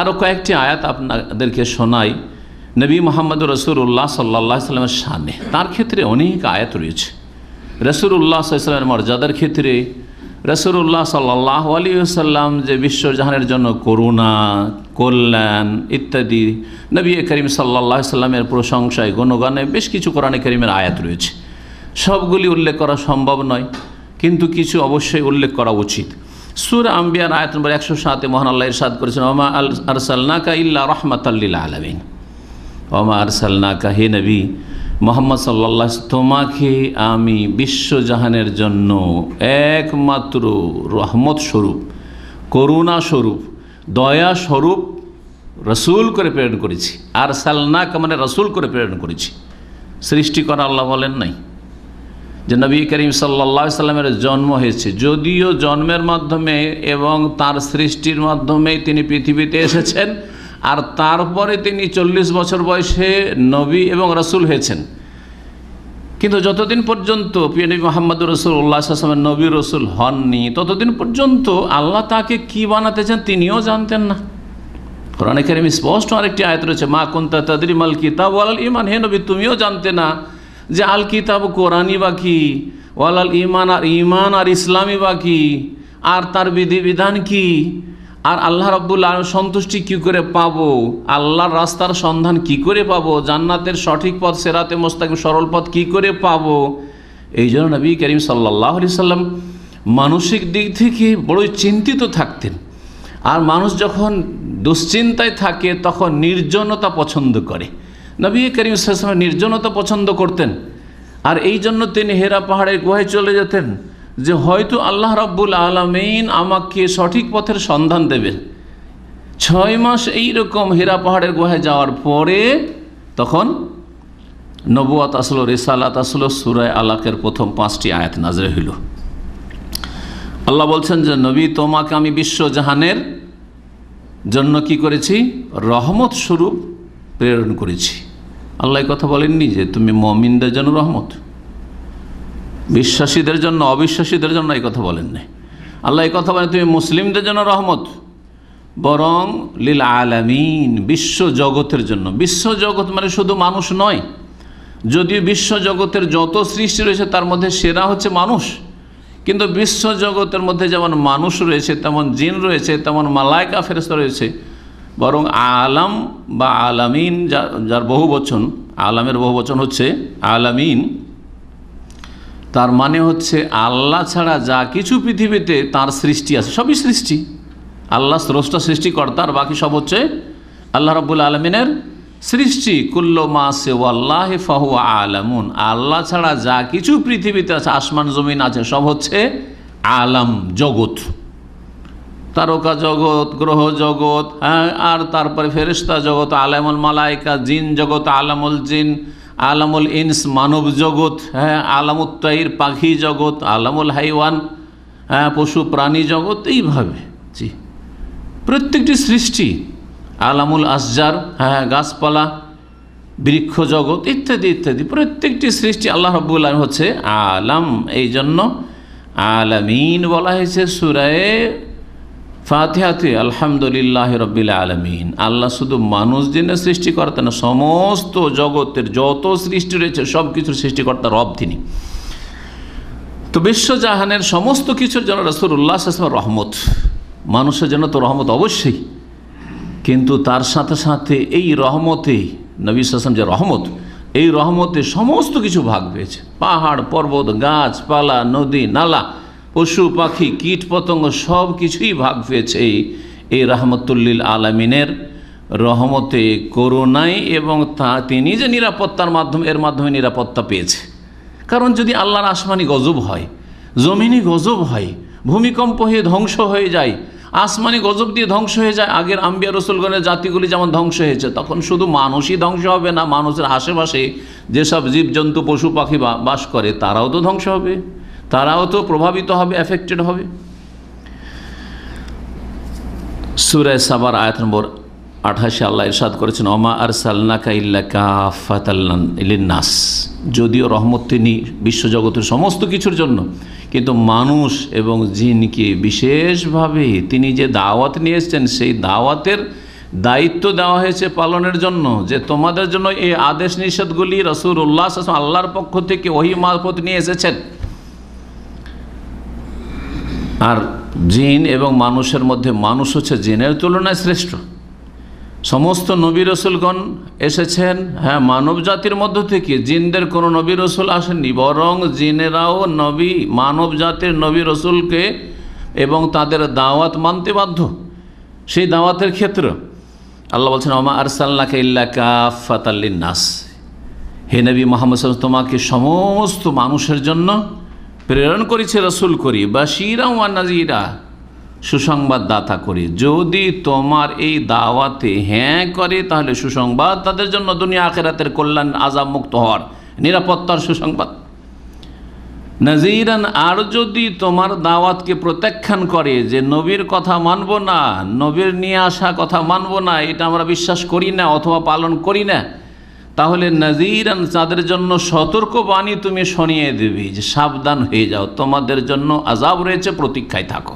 আরও কয়েকটি আয়াত আপনাদেরকে শোনাই নবী মোহাম্মদ রসুল্লাহ সাল্লা সাল্লামের সামনে তার ক্ষেত্রে অনেক আয়াত রয়েছে রসুল্লাহ সাল্লামের মর্যাদার ক্ষেত্রে রসুরুল্লাহ সাল্লাহ আলী সাল্লাম যে বিশ্বজাহানের জন্য করুণা কল্যাণ ইত্যাদি নবী করিম সাল্লাহ সাল্লামের প্রশংসায় গণগানে বেশ কিছু কোরআনে করিমের আয়াত রয়েছে সবগুলি উল্লেখ করা সম্ভব নয় কিন্তু কিছু অবশ্যই উল্লেখ করা উচিত সুর আম্বিয়ান আয়ত নম্বর একশো সাতে মোহন আল্লাহ ইরশাদ করেছেন ওমা আল আরসালনাকা ইল্লা রহমাতাল্লিল আলমিন ওমা আরসালনাকা হে নবী মোহাম্মদ সাল্লা তোমাকে আমি বিশ্বজাহানের জন্য একমাত্র রহমত স্বরূপ করুণা স্বরূপ দয়া স্বরূপ রসুল করে প্রেরণ করেছি আর সালনাক মানে রসুল করে প্রেরণ করেছি সৃষ্টি করা আল্লাহ বলেন নাই যে নবী করিম সাল্লা সাল্লামের জন্ম হয়েছে যদিও জন্মের মাধ্যমে এবং তার সৃষ্টির মাধ্যমে তিনি পৃথিবীতে এসেছেন আর তারপরে তিনি চল্লিশ বছর বয়সে নবী এবং রসুল হয়েছেন কিন্তু যতদিন পর্যন্ত পিএনবি মোহাম্মদ রসুল উল্লাহামের নবী রসুল হননি ততদিন পর্যন্ত আল্লাহ তাকে কি বানাতে চান তিনিও জানতেন না কোরআন কারিম স্পষ্ট আরেকটি আয়াত রয়েছে মা কুন্তা মাল কিতাব আল ইমান হে নবী তুমিও জানতে না যে আল কিতাব কোরআনই বা কি ওয়ালাল ইমান আর ইমান আর ইসলামই বা কি আর তার বিধিবিধান কি আর আল্লাহ রব্বুল সন্তুষ্টি কি করে পাবো আল্লাহর রাস্তার সন্ধান কি করে পাবো জান্নাতের সঠিক পথ সেরাতে মোস্তাকিম সরল পথ কি করে পাবো এই জন্য নবী করিম সাল্লাহ আলি সাল্লাম মানসিক দিক থেকে বড়ই চিন্তিত থাকতেন আর মানুষ যখন দুশ্চিন্তায় থাকে তখন নির্জনতা পছন্দ করে নবী করিম ইসলামের নির্জনতা পছন্দ করতেন আর এই জন্য তিনি হেরা পাহাড়ের গুহায় চলে যেতেন যে হয়তো আল্লাহ রাব্বুল আলমিন আমাকে সঠিক পথের সন্ধান দেবেন ছয় মাস এই রকম হেরা পাহাড়ের গুহায় যাওয়ার পরে তখন নবুয়াত আসলো রেসালাত আসলো সুরায় আলাকের প্রথম পাঁচটি আয়াত নাজরে হইল আল্লাহ বলছেন যে নবী তোমাকে আমি বিশ্বজাহানের জন্য কি করেছি রহমত স্বরূপ প্রেরণ করেছি আল্লাহ কথা বলেননি যে তুমি মমিনদের জন্য রহমত বিশ্বাসীদের জন্য অবিশ্বাসীদের জন্য এই কথা বলেন নাই আল্লাহ এই কথা বলেন তুমি মুসলিমদের জন্য রহমত বরং লীল আলামিন বিশ্ব জগতের জন্য বিশ্ব জগৎ মানে শুধু মানুষ নয় যদিও বিশ্ব জগতের যত সৃষ্টি রয়েছে তার মধ্যে সেরা হচ্ছে মানুষ কিন্তু বিশ্ব জগতের মধ্যে যেমন মানুষ রয়েছে তেমন জিন রয়েছে তেমন মালায়কা ফেরস্ত রয়েছে বরং আলাম বা আলামিন যার বহু বচন আলামের বহু বচন হচ্ছে আলামিন তার মানে হচ্ছে আল্লাহ ছাড়া যা কিছু পৃথিবীতে তার সৃষ্টি আছে সবই সৃষ্টি আল্লাহ স্রষ্টা সৃষ্টিকর্তার বাকি সব হচ্ছে আল্লাহ রব্বুল আলমিনের সৃষ্টি কুল্ল মা আল্লাহ ফাহু আলামুন আল্লাহ ছাড়া যা কিছু পৃথিবীতে আছে আসমান জমিন আছে সব হচ্ছে আলাম জগৎ তারকা জগৎ গ্রহ জগৎ হ্যাঁ আর তারপরে ফেরিস্তা জগৎ আলামুল মালাইকা জিন জগৎ আলামুল জিন আলামুল ইনস মানব জগৎ হ্যাঁ আলামুত্তাইর পাখি জগৎ আলামুল হাইওয়ান হ্যাঁ পশু প্রাণী জগৎ এইভাবে জি প্রত্যেকটি সৃষ্টি আলামুল আসজার হ্যাঁ গাছপালা বৃক্ষ জগৎ ইত্যাদি ইত্যাদি প্রত্যেকটি সৃষ্টি আল্লাহ রব্বুল আলম হচ্ছে আলাম এই জন্য আলামিন বলা হয়েছে সুরায় ফাতিহাতে আলহামদুলিল্লাহ রবিল আলমিন আল্লাহ শুধু মানুষ যিনি সৃষ্টিকর্তা না সমস্ত জগতের যত সৃষ্টি রয়েছে সব কিছুর সৃষ্টিকর্তা রব তিনি তো বিশ্বজাহানের সমস্ত কিছুর জন্য উল্লাহ আসলাম রহমত মানুষের জন্য তো রহমত অবশ্যই কিন্তু তার সাথে সাথে এই রহমতে নবী সাসম যে রহমত এই রহমতে সমস্ত কিছু ভাগ পেয়েছে পাহাড় পর্বত গাছপালা নদী নালা পশু পাখি কীট পতঙ্গ সব কিছুই ভাগ পেয়েছে এই রহমতুল্লিল আলমিনের রহমতে করুণায় এবং তা তিনি যে নিরাপত্তার মাধ্যমে এর মাধ্যমে নিরাপত্তা পেয়েছে কারণ যদি আল্লাহর আসমানি গজব হয় জমিনি গজব হয় ভূমিকম্প হয়ে ধ্বংস হয়ে যায় আসমানি গজব দিয়ে ধ্বংস হয়ে যায় আগের আম্বিয়া রসুলগণের জাতিগুলি যেমন ধ্বংস হয়েছে তখন শুধু মানুষই ধ্বংস হবে না মানুষের আশেপাশে যেসব জীবজন্তু পশু পাখি বাস করে তারাও তো ধ্বংস হবে তারাও তো প্রভাবিত হবে অ্যাফেক্টেড হবে সুরায় সাবার আয়াত নম্বর আঠাশে আল্লাহ ইরশাদ করেছেন অমা আর সাল্লাকা ইল্লা যদিও রহমত তিনি বিশ্বজগতের সমস্ত কিছুর জন্য কিন্তু মানুষ এবং জিনকে বিশেষভাবে তিনি যে দাওয়াত নিয়ে এসছেন সেই দাওয়াতের দায়িত্ব দেওয়া হয়েছে পালনের জন্য যে তোমাদের জন্য এই আদেশ নিষেধগুলি রসুল উল্লাহ আল্লাহর পক্ষ থেকে ওহি মারফত নিয়ে এসেছেন আর জিন এবং মানুষের মধ্যে মানুষ হচ্ছে জিনের তুলনায় শ্রেষ্ঠ সমস্ত নবী রসুলগণ এসেছেন হ্যাঁ মানব জাতির মধ্য থেকে জিনদের কোনো নবী রসুল আসেননি বরং জিনেরাও নবী মানব জাতির নবী রসুলকে এবং তাদের দাওয়াত মানতে বাধ্য সেই দাওয়াতের ক্ষেত্র আল্লাহ বলছেন আমা আরসাল্লাকে ইল্লা কাফাতাল্লিন নাস হে নবী মোহাম্মদ তোমাকে সমস্ত মানুষের জন্য প্রেরণ করেছে রসুল করি বা শিরা ওয়া নাজিরা সুসংবাদদাতা করি যদি তোমার এই দাওয়াতে হ্যাঁ করে তাহলে সুসংবাদ তাদের জন্য দুনিয়া আখেরাতের কল্যাণ আজাব মুক্ত হওয়ার নিরাপত্তার সুসংবাদ নাজিরান আর যদি তোমার দাওয়াতকে প্রত্যাখ্যান করে যে নবীর কথা মানব না নবীর নিয়ে আসা কথা মানব না এটা আমরা বিশ্বাস করি না অথবা পালন করি না তাহলে নাজিরান তাদের জন্য সতর্ক বাণী তুমি শনিয়ে দেবে যে সাবধান হয়ে যাও তোমাদের জন্য আজাব রয়েছে প্রতীক্ষায় থাকো